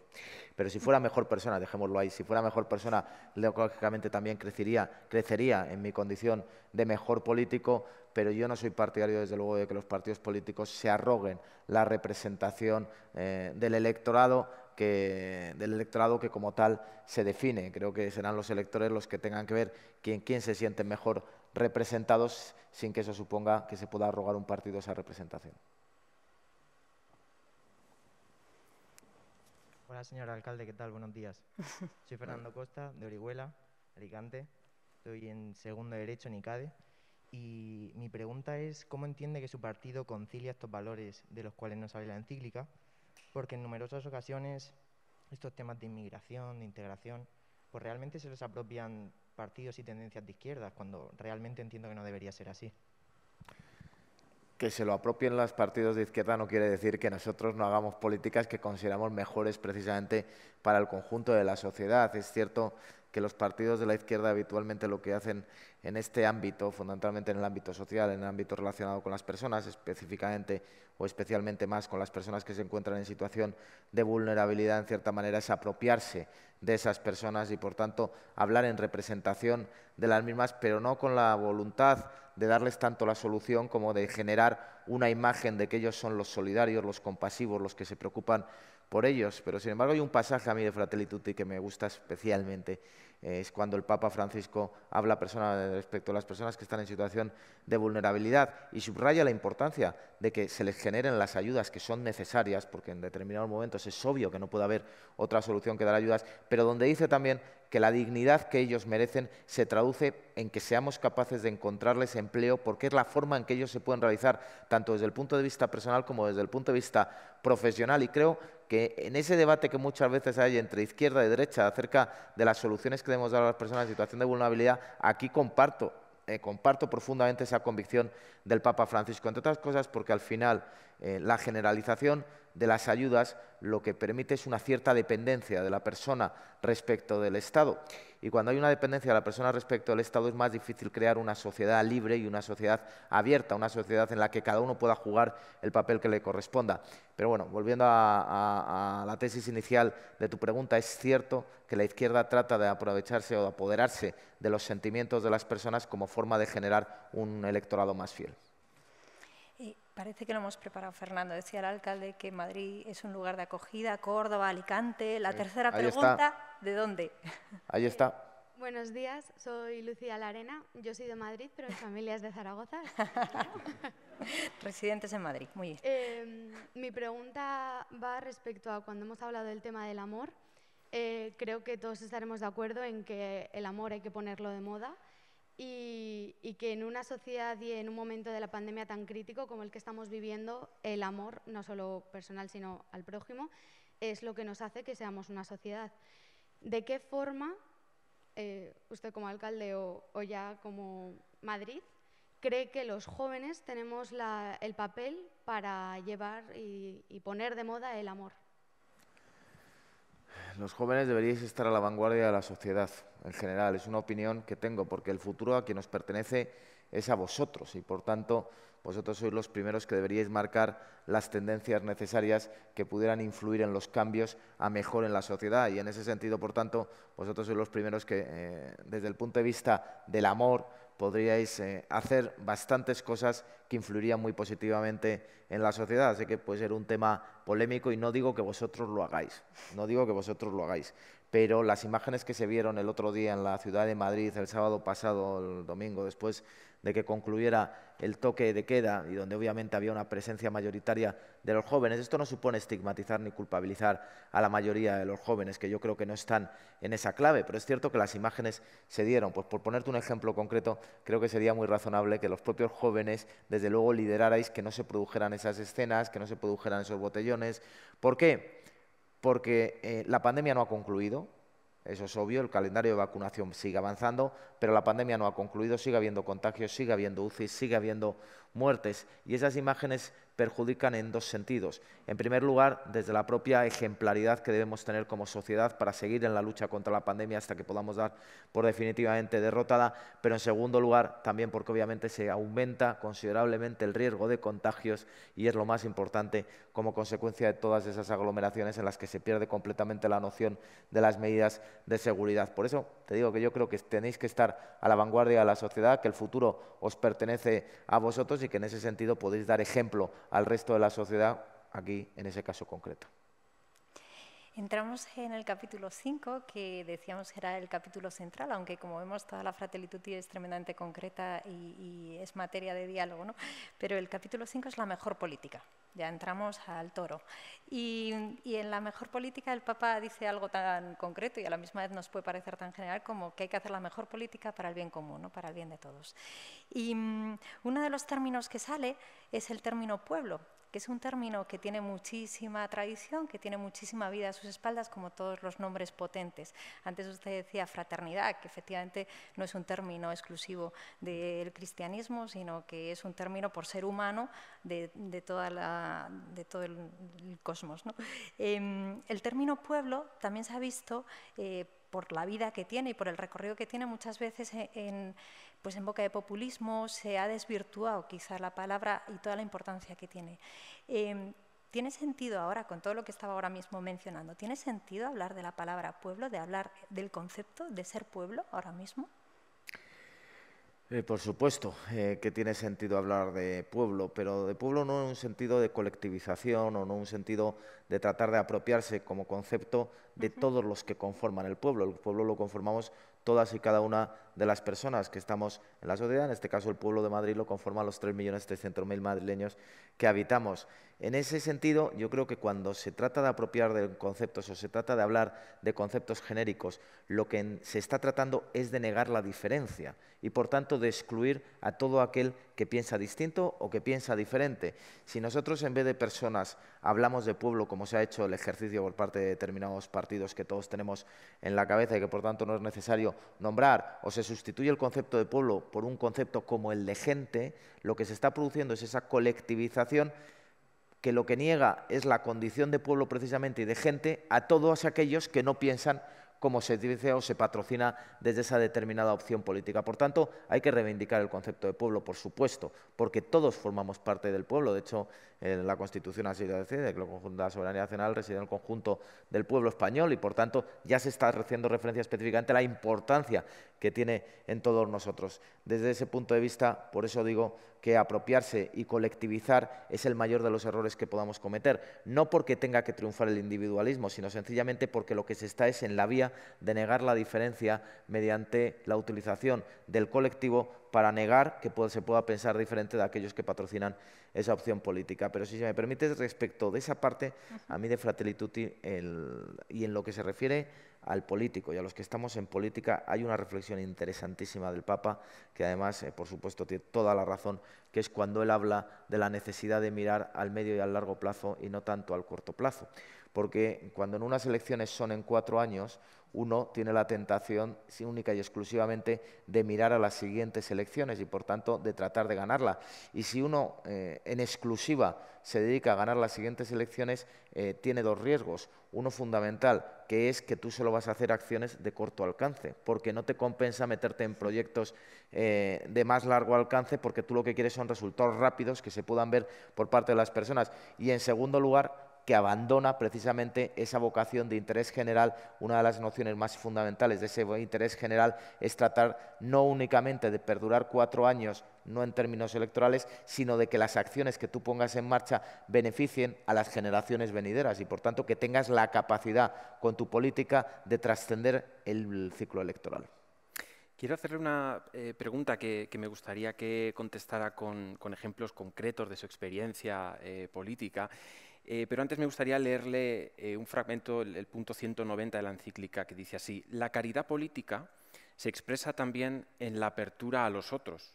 pero si fuera mejor persona, dejémoslo ahí, si fuera mejor persona, lógicamente también crecería, crecería en mi condición de mejor político, pero yo no soy partidario, desde luego, de que los partidos políticos se arroguen la representación eh, del electorado que, del electorado que como tal se define. Creo que serán los electores los que tengan que ver quién, se siente mejor representados sin que eso suponga que se pueda arrogar un partido esa representación. Hola, señor alcalde, ¿qué tal? Buenos días. Soy Fernando Costa, de Orihuela, Alicante. Estoy en segundo Derecho en y mi pregunta es cómo entiende que su partido concilia estos valores de los cuales nos habla la encíclica, porque en numerosas ocasiones estos temas de inmigración, de integración, pues realmente se los apropian partidos y tendencias de izquierdas, cuando realmente entiendo que no debería ser así. Que se lo apropien los partidos de izquierda no quiere decir que nosotros no hagamos políticas que consideramos mejores precisamente para el conjunto de la sociedad. Es cierto que los partidos de la izquierda habitualmente lo que hacen en este ámbito, fundamentalmente en el ámbito social, en el ámbito relacionado con las personas, específicamente o especialmente más con las personas que se encuentran en situación de vulnerabilidad, en cierta manera, es apropiarse de esas personas y, por tanto, hablar en representación de las mismas, pero no con la voluntad de darles tanto la solución como de generar una imagen de que ellos son los solidarios, los compasivos, los que se preocupan por ellos. Pero, sin embargo, hay un pasaje a mí de Fratelli Tutti que me gusta especialmente, es cuando el Papa Francisco habla respecto a las personas que están en situación de vulnerabilidad y subraya la importancia de que se les generen las ayudas que son necesarias, porque en determinados momentos es obvio que no puede haber otra solución que dar ayudas, pero donde dice también que la dignidad que ellos merecen se traduce en que seamos capaces de encontrarles empleo, porque es la forma en que ellos se pueden realizar, tanto desde el punto de vista personal como desde el punto de vista profesional. Y creo que en ese debate que muchas veces hay entre izquierda y derecha acerca de las soluciones que debemos dar a las personas en situación de vulnerabilidad, aquí comparto eh, comparto profundamente esa convicción del Papa Francisco, entre otras cosas porque al final eh, la generalización de las ayudas lo que permite es una cierta dependencia de la persona respecto del Estado. Y cuando hay una dependencia de la persona respecto del Estado es más difícil crear una sociedad libre y una sociedad abierta, una sociedad en la que cada uno pueda jugar el papel que le corresponda. Pero bueno, volviendo a, la tesis inicial de tu pregunta, es cierto que la izquierda trata de aprovecharse o de apoderarse de los sentimientos de las personas como forma de generar un electorado más fiel. Parece que lo hemos preparado, Fernando. Decía el alcalde que Madrid es un lugar de acogida, Córdoba, Alicante. La tercera pregunta, ¿de dónde? Ahí está. Buenos días, soy Lucía Larena. Yo soy de Madrid, pero mi familia es de Zaragoza. Residentes en Madrid, muy bien. Em, mi pregunta va respecto a cuando hemos hablado del tema del amor. Eh, creo que todos estaremos de acuerdo en que el amor hay que ponerlo de moda y, que en una sociedad y en un momento de la pandemia tan crítico como el que estamos viviendo, el amor, no solo personal, sino al prójimo, es lo que nos hace que seamos una sociedad. ¿De qué forma, eh, usted como alcalde o, ya como Madrid, cree que los jóvenes tenemos el papel para llevar y poner de moda el amor? Los jóvenes deberíais estar a la vanguardia de la sociedad en general. Es una opinión que tengo, porque el futuro a quien nos pertenece es a vosotros y, por tanto, vosotros sois los primeros que deberíais marcar las tendencias necesarias que pudieran influir en los cambios a mejor en la sociedad. Y en ese sentido, por tanto, vosotros sois los primeros que, eh, desde el punto de vista del amor, podríais eh, hacer bastantes cosas que influirían muy positivamente en la sociedad. Así que puede ser un tema polémico y no digo que vosotros lo hagáis. No digo que vosotros lo hagáis pero las imágenes que se vieron el otro día en la ciudad de Madrid, el sábado pasado, el domingo, después de que concluyera el toque de queda y donde obviamente había una presencia mayoritaria de los jóvenes, esto no supone estigmatizar ni culpabilizar a la mayoría de los jóvenes, que yo creo que no están en esa clave, pero es cierto que las imágenes se dieron. Pues por ponerte un ejemplo concreto, creo que sería muy razonable que los propios jóvenes, desde luego, liderarais que no se produjeran esas escenas, que no se produjeran esos botellones. ¿Por qué? porque eh, la pandemia no ha concluido, eso es obvio, el calendario de vacunación sigue avanzando, pero la pandemia no ha concluido, sigue habiendo contagios, sigue habiendo UCI, sigue habiendo muertes. Y esas imágenes perjudican en dos sentidos. En primer lugar, desde la propia ejemplaridad que debemos tener como sociedad para seguir en la lucha contra la pandemia hasta que podamos dar por definitivamente derrotada, pero en segundo lugar, también porque obviamente se aumenta considerablemente el riesgo de contagios y es lo más importante como consecuencia de todas esas aglomeraciones en las que se pierde completamente la noción de las medidas de seguridad. Por eso te digo que yo creo que tenéis que estar a la vanguardia de la sociedad, que el futuro os pertenece a vosotros y que en ese sentido podéis dar ejemplo al resto de la sociedad, aquí en ese caso concreto. Entramos en el capítulo 5, que decíamos que era el capítulo central, aunque como vemos toda la fraternidad es tremendamente concreta y, es materia de diálogo, ¿no? pero el capítulo 5 es la mejor política ya entramos al toro. Y, en la mejor política el Papa dice algo tan concreto y a la misma vez nos puede parecer tan general como que hay que hacer la mejor política para el bien común, ¿no? para el bien de todos. Y mm, uno de los términos que sale es el término pueblo, que es un término que tiene muchísima tradición, que tiene muchísima vida a sus espaldas, como todos los nombres potentes. Antes usted decía fraternidad, que efectivamente no es un término exclusivo del cristianismo, sino que es un término por ser humano de, todo el, cosmos. Em, el término pueblo también se ha visto eh, por la vida que tiene y por el recorrido que tiene muchas veces e, en pues en boca de populismo se ha desvirtuado quizá la palabra y toda la importancia que tiene. Em, ¿Tiene sentido ahora, con todo lo que estaba ahora mismo mencionando, ¿tiene sentido hablar de la palabra pueblo, de hablar del concepto de ser pueblo ahora mismo? Eh, por supuesto eh, que tiene sentido hablar de pueblo, pero de pueblo no en un sentido de colectivización o no en un sentido de tratar de apropiarse como concepto de todos los que conforman el pueblo. El pueblo lo conformamos todas y cada una de las personas que estamos en la sociedad, en este caso el pueblo de Madrid lo conforman los 3.300.000 madrileños que habitamos. En ese sentido, yo creo que cuando se trata de apropiar de conceptos o se trata de hablar de conceptos genéricos, lo que se está tratando es de negar la diferencia y, por tanto, de excluir a todo aquel que piensa distinto o que piensa diferente. Si nosotros, en vez de personas, hablamos de pueblo, como se ha hecho el ejercicio por parte de determinados partidos que todos tenemos en la cabeza y que, por tanto, no es necesario nombrar o se sustituye el concepto de pueblo por un concepto como el de gente, lo que se está produciendo es esa colectivización que lo que niega es la condición de pueblo precisamente y de gente a todos aquellos que no piensan como se dice o se patrocina desde esa determinada opción política. Por tanto, hay que reivindicar el concepto de pueblo, por supuesto, porque todos formamos parte del pueblo. De hecho, en la Constitución ha sido decidido que la soberanía nacional reside en el conjunto del pueblo español y, por tanto, ya se está haciendo referencia específicamente a la importancia que tiene en todos nosotros. Desde ese punto de vista, por eso digo que apropiarse y colectivizar es el mayor de los errores que podamos cometer, no porque tenga que triunfar el individualismo, sino sencillamente porque lo que se está es en la vía de negar la diferencia mediante la utilización del colectivo para negar que se pueda pensar diferente de aquellos que patrocinan esa opción política. Pero si se me permite, respecto de esa parte, a mí de Fratelli y en lo que se refiere al político y a los que estamos en política, hay una reflexión interesantísima del Papa, que además, eh, por supuesto, tiene toda la razón, que es cuando él habla de la necesidad de mirar al medio y al largo plazo y no tanto al corto plazo. Porque cuando en unas elecciones son en cuatro años, uno tiene la tentación única y exclusivamente de mirar a las siguientes elecciones y, por tanto, de tratar de ganarla. Y si uno eh, en exclusiva se dedica a ganar las siguientes elecciones, eh, tiene dos riesgos. Uno fundamental, que es que tú solo vas a hacer acciones de corto alcance, porque no te compensa meterte en proyectos eh, de más largo alcance, porque tú lo que quieres son resultados rápidos que se puedan ver por parte de las personas. Y, en segundo lugar, que abandona precisamente esa vocación de interés general. Una de las nociones más fundamentales de ese interés general es tratar no únicamente de perdurar cuatro años, no en términos electorales, sino de que las acciones que tú pongas en marcha beneficien a las generaciones venideras y, por tanto, que tengas la capacidad con tu política de trascender el ciclo electoral. Quiero hacerle una eh, pregunta que, me gustaría que contestara con, ejemplos concretos de su experiencia eh, política eh, pero antes me gustaría leerle eh, un fragmento, el, punto 190 de la encíclica, que dice así, la caridad política se expresa también en la apertura a los otros.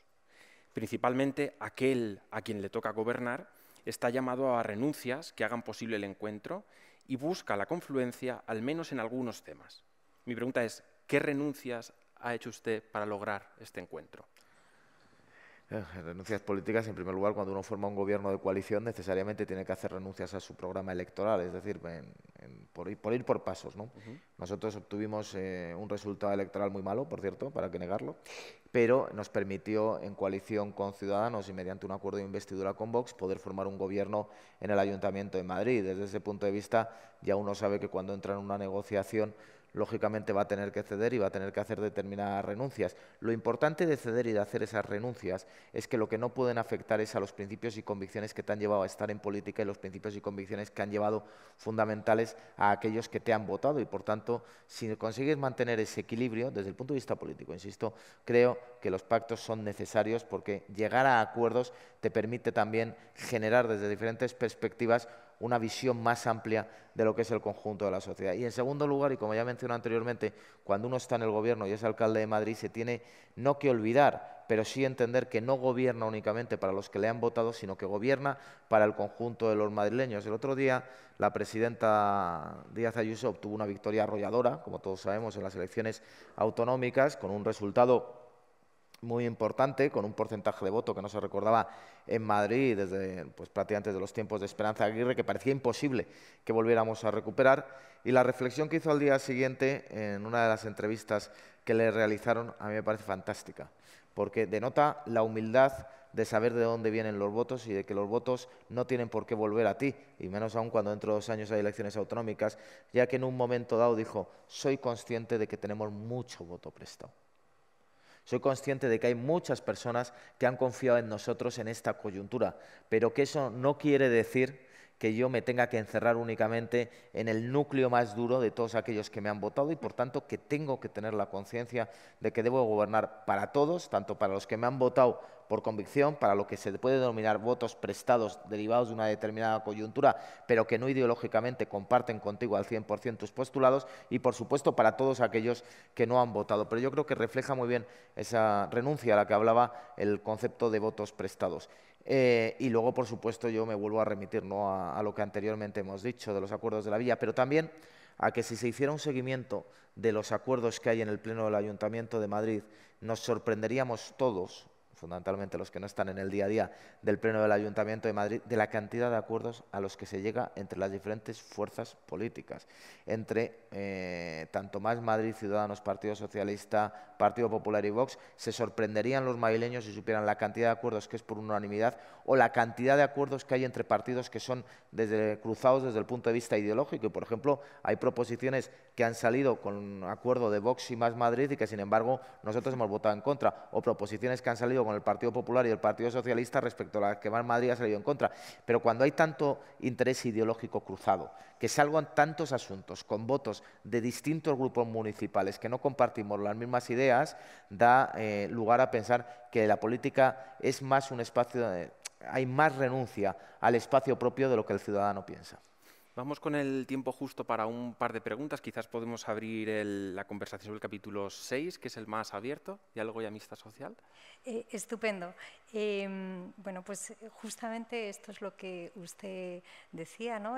Principalmente aquel a quien le toca gobernar está llamado a renuncias que hagan posible el encuentro y busca la confluencia, al menos en algunos temas. Mi pregunta es, ¿qué renuncias ha hecho usted para lograr este encuentro? renuncias políticas, en primer lugar, cuando uno forma un gobierno de coalición, necesariamente tiene que hacer renuncias a su programa electoral, es decir, por, ir, por, pasos. ¿no? Nosotros obtuvimos eh, un resultado electoral muy malo, por cierto, para que negarlo, pero nos permitió, en coalición con Ciudadanos y mediante un acuerdo de investidura con Vox, poder formar un gobierno en el Ayuntamiento de Madrid. Desde ese punto de vista, ya uno sabe que cuando entra en una negociación, lógicamente va a tener que ceder y va a tener que hacer determinadas renuncias. Lo importante de ceder y de hacer esas renuncias es que lo que no pueden afectar es a los principios y convicciones que te han llevado a estar en política y los principios y convicciones que han llevado fundamentales a aquellos que te han votado y por tanto, si consigues mantener ese equilibrio desde el punto de vista político, insisto, creo que los pactos son necesarios porque llegar a acuerdos te permite también generar desde diferentes perspectivas una visión más amplia de lo que es el conjunto de la sociedad. Y en segundo lugar, y como ya mencioné anteriormente, cuando uno está en el gobierno y es alcalde de Madrid, se tiene no que olvidar, pero sí entender que no gobierna únicamente para los que le han votado, sino que gobierna para el conjunto de los madrileños. El otro día, la presidenta Díaz Ayuso obtuvo una victoria arrolladora, como todos sabemos, en las elecciones autonómicas, con un resultado muy importante, con un porcentaje de voto que no se recordaba en Madrid desde pues, prácticamente desde los tiempos de Esperanza Aguirre, que parecía imposible que volviéramos a recuperar. Y la reflexión que hizo al día siguiente en una de las entrevistas que le realizaron a mí me parece fantástica, porque denota la humildad de saber de dónde vienen los votos y de que los votos no tienen por qué volver a ti, y menos aún cuando dentro de dos años hay elecciones autonómicas, ya que en un momento dado dijo, soy consciente de que tenemos mucho voto prestado. Soy consciente de que hay muchas personas que han confiado en nosotros en esta coyuntura, pero que eso no quiere decir que yo me tenga que encerrar únicamente en el núcleo más duro de todos aquellos que me han votado y por tanto que tengo que tener la conciencia de que debo gobernar para todos, tanto para los que me han votado por convicción para lo que se puede denominar votos prestados derivados de una determinada coyuntura, pero que no ideológicamente comparten contigo al 100% tus postulados y, por supuesto, para todos aquellos que no han votado. Pero yo creo que refleja muy bien esa renuncia a la que hablaba el concepto de votos prestados. Eh, y luego, por supuesto, yo me vuelvo a remitir ¿no? a, a lo que anteriormente hemos dicho de los acuerdos de la villa, pero también a que si se hiciera un seguimiento de los acuerdos que hay en el Pleno del Ayuntamiento de Madrid, nos sorprenderíamos todos, fundamentalmente los que no están en el día a día del Pleno del Ayuntamiento de Madrid, de la cantidad de acuerdos a los que se llega entre las diferentes fuerzas políticas, entre eh, tanto Más Madrid, Ciudadanos, Partido Socialista, Partido Popular y Vox. Se sorprenderían los madrileños si supieran la cantidad de acuerdos que es por unanimidad o la cantidad de acuerdos que hay entre partidos que son desde, cruzados desde el punto de vista ideológico. Y, por ejemplo, hay proposiciones que han salido con un acuerdo de Vox y Más Madrid y que, sin embargo, nosotros hemos votado en contra, o proposiciones que han salido con el Partido Popular y el Partido Socialista respecto a las que Más Madrid ha salido en contra. Pero cuando hay tanto interés ideológico cruzado, que salgan tantos asuntos con votos de distintos grupos municipales que no compartimos las mismas ideas, da eh, lugar a pensar que la política es más un espacio hay más renuncia al espacio propio de lo que el ciudadano piensa. Vamos con el tiempo justo para un par de preguntas. Quizás podemos abrir la conversación sobre el capítulo 6, que es el más abierto, diálogo y amistad social. Eh, estupendo. Em, bueno, pues eh, justamente esto es lo que usted decía, ¿no?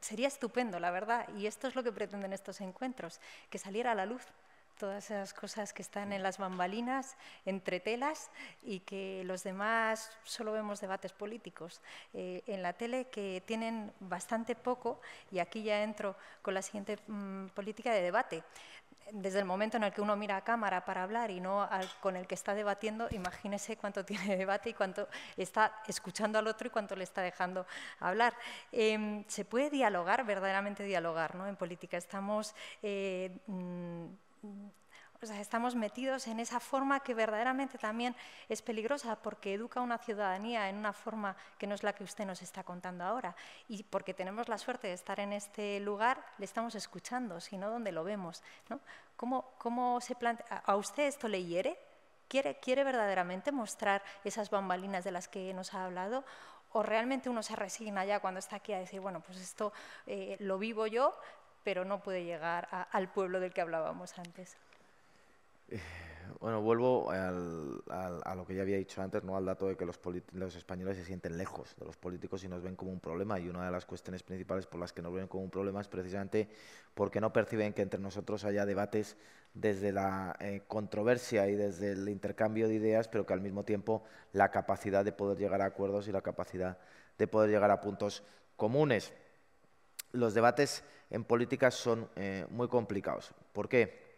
sería estupendo, la verdad, y esto es lo que pretenden estos encuentros, que saliera a la luz todas esas cosas que están en las bambalinas, entre telas, y que los demás solo vemos debates políticos eh, en la tele que tienen bastante poco, y aquí ya entro con la siguiente mm, política de debate. Desde el momento en el que uno mira a cámara para hablar y no con el que está debatiendo, imagínese cuánto tiene debate y cuánto está escuchando al otro y cuánto le está dejando hablar. Em, se puede dialogar, verdaderamente dialogar, ¿no? En política estamos eh, mm, o sea, estamos metidos en esa forma que verdaderamente también es peligrosa porque educa a una ciudadanía en una forma que no es la que usted nos está contando ahora. Y porque tenemos la suerte de estar en este lugar, le estamos escuchando, sino donde lo vemos. ¿Cómo, ¿Cómo, se plantea? ¿A usted esto le hiere? ¿Quiere, ¿Quiere verdaderamente mostrar esas bambalinas de las que nos ha hablado? ¿O realmente uno se resigna ya cuando está aquí a decir, bueno, pues esto eh, lo vivo yo, pero no puede llegar al pueblo del que hablábamos antes. Eh, bueno, vuelvo a lo que ya había dicho antes, ¿no? al dato de que los, españoles se sienten lejos de los políticos y nos ven como un problema. Y una de las cuestiones principales por las que nos ven como un problema es precisamente porque no perciben que entre nosotros haya debates desde la eh, controversia y desde el intercambio de ideas, pero que al mismo tiempo la capacidad de poder llegar a acuerdos y la capacidad de poder llegar a puntos comunes. Los debates en políticas son eh, muy complicados. ¿Por qué?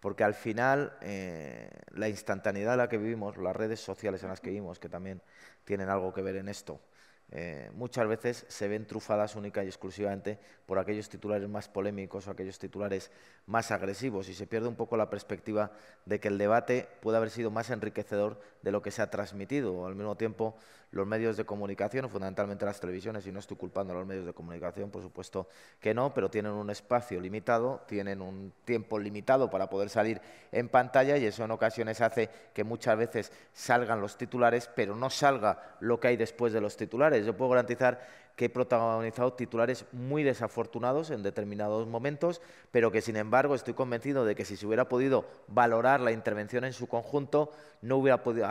Porque al final eh, la instantaneidad en la que vivimos, las redes sociales en las que vivimos, que también tienen algo que ver en esto, eh, muchas veces se ven trufadas única y exclusivamente por aquellos titulares más polémicos o aquellos titulares más agresivos y se pierde un poco la perspectiva de que el debate puede haber sido más enriquecedor de lo que se ha transmitido. Al mismo tiempo, los medios de comunicación, fundamentalmente las televisiones, y no estoy culpando a los medios de comunicación, por supuesto que no, pero tienen un espacio limitado, tienen un tiempo limitado para poder salir en pantalla y eso en ocasiones hace que muchas veces salgan los titulares, pero no salga lo que hay después de los titulares. Yo puedo garantizar que he protagonizado titulares muy desafortunados en determinados momentos, pero que sin embargo estoy convencido de que si se hubiera podido valorar la intervención en su conjunto, a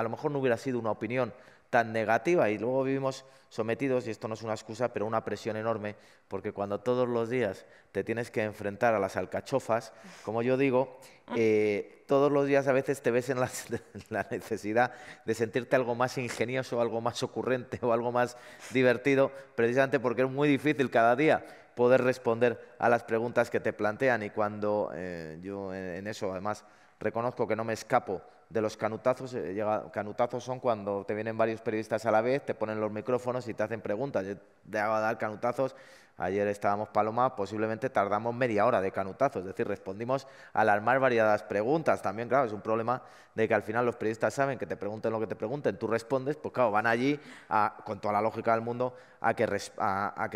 lo mejor no hubiera sido una opinión tan negativa y luego vivimos sometidos, y esto no es una excusa, pero una presión enorme, porque cuando todos los días te tienes que enfrentar a las alcachofas, como yo digo, eh, todos los días a veces te ves en la, necesidad de sentirte algo más ingenioso, algo más ocurrente o algo más divertido, precisamente porque es muy difícil cada día poder responder a las preguntas que te plantean y cuando eh, yo en eso además reconozco que no me escapo de los canutazos, eh, canutazos son cuando te vienen varios periodistas a la vez, te ponen los micrófonos y te hacen preguntas. Yo te hago dar canutazos. Ayer estábamos Paloma, posiblemente tardamos media hora de canutazos, es decir, respondimos a las más variadas preguntas. También, claro, es un problema de que al final los periodistas saben que te pregunten lo que te pregunten, tú respondes, pues claro, van allí con toda la lógica del mundo a que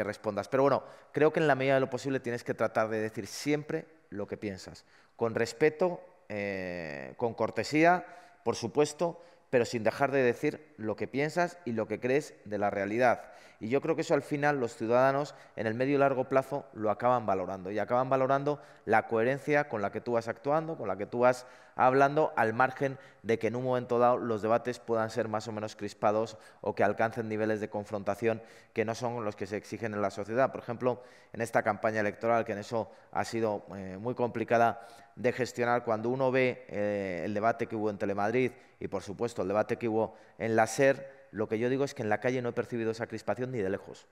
respondas. Pero bueno, creo que en la medida de lo posible tienes que tratar de decir siempre lo que piensas, con respeto eh, con cortesía, por supuesto, pero sin dejar de decir lo que piensas y lo que crees de la realidad. Y yo creo que eso al final los ciudadanos en el medio y largo plazo lo acaban valorando y acaban valorando la coherencia con la que tú vas actuando, con la que tú vas hablando, al margen de que en un momento dado los debates puedan ser más o menos crispados o que alcancen niveles de confrontación que no son los que se exigen en la sociedad. Por ejemplo, en esta campaña electoral, que en eso ha sido eh, muy complicada de gestionar cuando uno ve eh, el debate que hubo en Telemadrid y, por supuesto, el debate que hubo en la SER, lo que yo digo es que en la calle no he percibido esa crispación ni de lejos.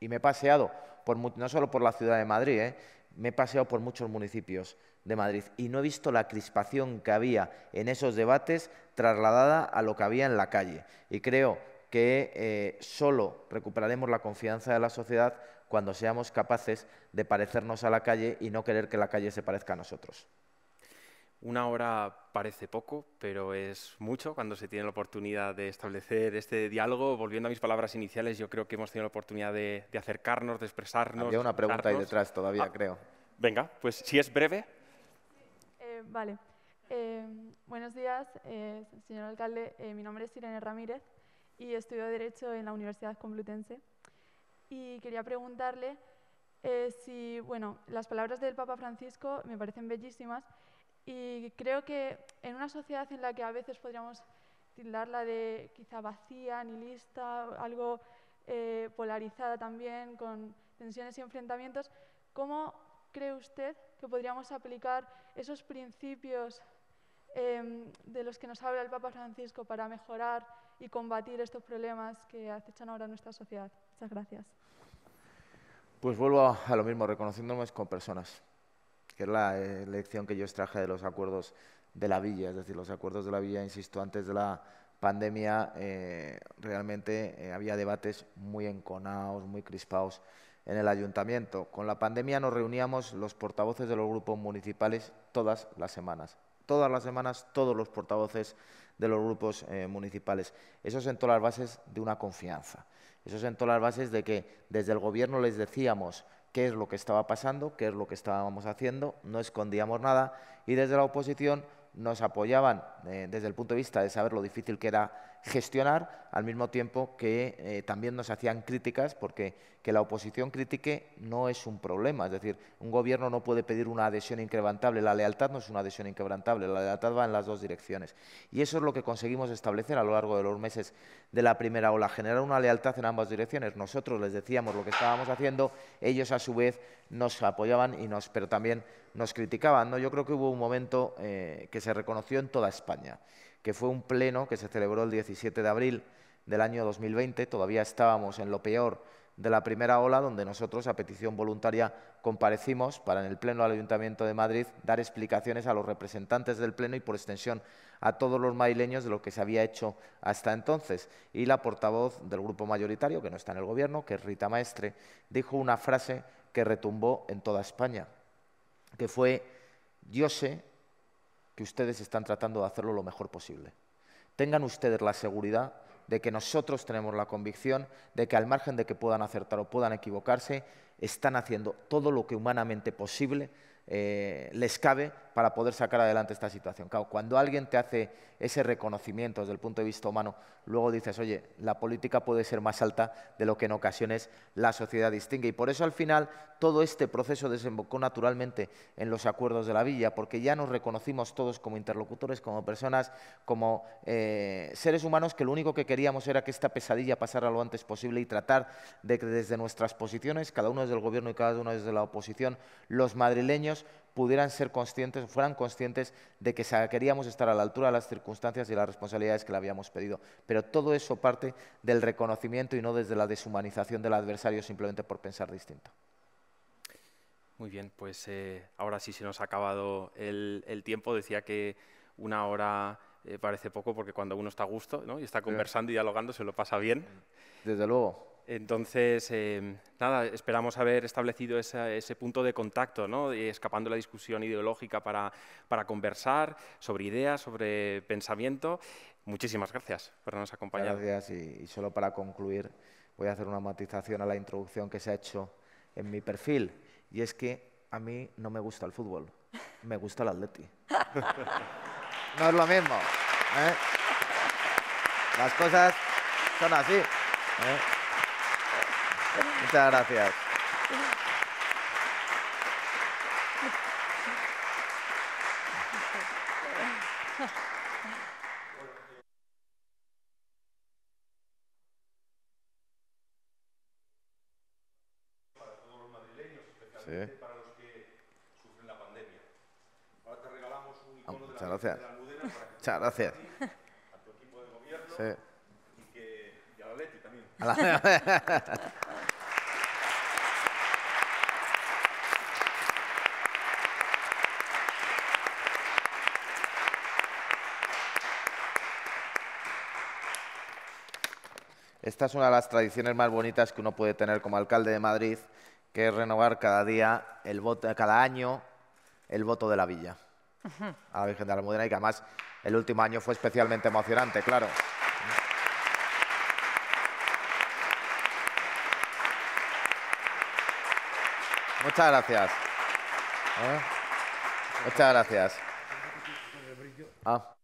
Y me he paseado, por, no solo por la ciudad de Madrid, eh, me he paseado por muchos municipios de Madrid y no he visto la crispación que había en esos debates trasladada a lo que había en la calle. Y creo que eh, solo recuperaremos la confianza de la sociedad cuando seamos capaces de parecernos a la calle y no querer que la calle se parezca a nosotros. Una hora parece poco, pero es mucho cuando se tiene la oportunidad de establecer este diálogo. Volviendo a mis palabras iniciales, yo creo que hemos tenido la oportunidad de, acercarnos, de expresarnos. Había una pregunta ahí detrás todavía, ah, creo. Venga, pues si es breve. Eh, vale. Eh, buenos días, señor alcalde. mi nombre es Irene Ramírez y estudió Derecho en la Universidad Complutense. Y quería preguntarle eh, si, bueno, las palabras del Papa Francisco me parecen bellísimas y creo que en una sociedad en la que a veces podríamos tildarla de quizá vacía, lista, algo eh, polarizada también, con tensiones y enfrentamientos, ¿cómo cree usted que podríamos aplicar esos principios em, de los que nos habla el Papa Francisco para mejorar y combatir estos problemas que acechan ahora nuestra sociedad. Muchas gracias. Pues vuelvo a, lo mismo, reconociéndome con personas, que es la eh, lección que yo extraje de los acuerdos de la villa, es decir, los acuerdos de la villa, insisto, antes de la pandemia eh, realmente eh, había debates muy enconados, muy crispados en el ayuntamiento. Con la pandemia nos reuníamos los portavoces de los grupos municipales todas las semanas. Todas las semanas todos los portavoces de los grupos eh, municipales. Eso sentó las bases de una confianza. Eso sentó las bases de que desde el Gobierno les decíamos qué es lo que estaba pasando, qué es lo que estábamos haciendo, no escondíamos nada y desde la oposición nos apoyaban eh, desde el punto de vista de saber lo difícil que era gestionar, al mismo tiempo que eh, también nos hacían críticas, porque que la oposición critique no es un problema. Es decir, un gobierno no puede pedir una adhesión inquebrantable. La lealtad no es una adhesión inquebrantable, la lealtad va en las dos direcciones. Y eso es lo que conseguimos establecer a lo largo de los meses de la primera ola, generar una lealtad en ambas direcciones. Nosotros les decíamos lo que estábamos haciendo, ellos a su vez nos apoyaban y nos, pero también nos criticaban. ¿no? Yo creo que hubo un momento eh, que se reconoció en toda España que fue un pleno que se celebró el 17 de abril del año 2020. Todavía estábamos en lo peor de la primera ola, donde nosotros, a petición voluntaria, comparecimos para en el Pleno del Ayuntamiento de Madrid dar explicaciones a los representantes del Pleno y, por extensión, a todos los madrileños de lo que se había hecho hasta entonces. Y la portavoz del grupo mayoritario, que no está en el Gobierno, que es Rita Maestre, dijo una frase que retumbó en toda España, que fue, yo sé que ustedes están tratando de hacerlo lo mejor posible. Tengan ustedes la seguridad de que nosotros tenemos la convicción de que al margen de que puedan acertar o puedan equivocarse, están haciendo todo lo que humanamente posible eh, les cabe para poder sacar adelante esta situación. cuando alguien te hace ese reconocimiento desde el punto de vista humano, luego dices, oye, la política puede ser más alta de lo que en ocasiones la sociedad distingue. Y por eso al final todo este proceso desembocó naturalmente en los acuerdos de la villa, porque ya nos reconocimos todos como interlocutores, como personas, como eh, seres humanos que lo único que queríamos era que esta pesadilla pasara lo antes posible y tratar de que desde nuestras posiciones, cada uno desde el gobierno y cada uno desde la oposición, los madrileños pudieran ser conscientes, fueran conscientes de que queríamos estar a la altura de las circunstancias y las responsabilidades que le habíamos pedido. Pero todo eso parte del reconocimiento y no desde la deshumanización del adversario simplemente por pensar distinto. Muy bien, pues eh, ahora sí se nos ha acabado el, tiempo. Decía que una hora eh, parece poco porque cuando uno está a gusto y está conversando y dialogando se lo pasa bien. Desde luego. Entonces, em, nada, esperamos haber establecido ese punto de contacto, ¿no? escapando la discusión ideológica para, conversar sobre ideas, sobre pensamiento. Muchísimas gracias por nos acompañar. Gracias y, solo para concluir voy a hacer una matización a la introducción que se ha hecho en mi perfil y es que a mí no me gusta el fútbol, me gusta el atleti. no es lo mismo. ¿eh? Las cosas son así. ¿eh? Muchas gracias. Para todos los especialmente para los que sufren la pandemia. Ahora te regalamos un icono de, la, gracias. Almudena para que muchas gracias. a tu equipo de gobierno y que y a la Leti también. Esta es una de las tradiciones más bonitas que uno puede tener como alcalde de Madrid, que es renovar cada día, el voto, cada año, el voto de la villa a la Virgen de la y que además el último año fue especialmente emocionante, claro. Muchas gracias. ¿Eh? Muchas gracias. Ah.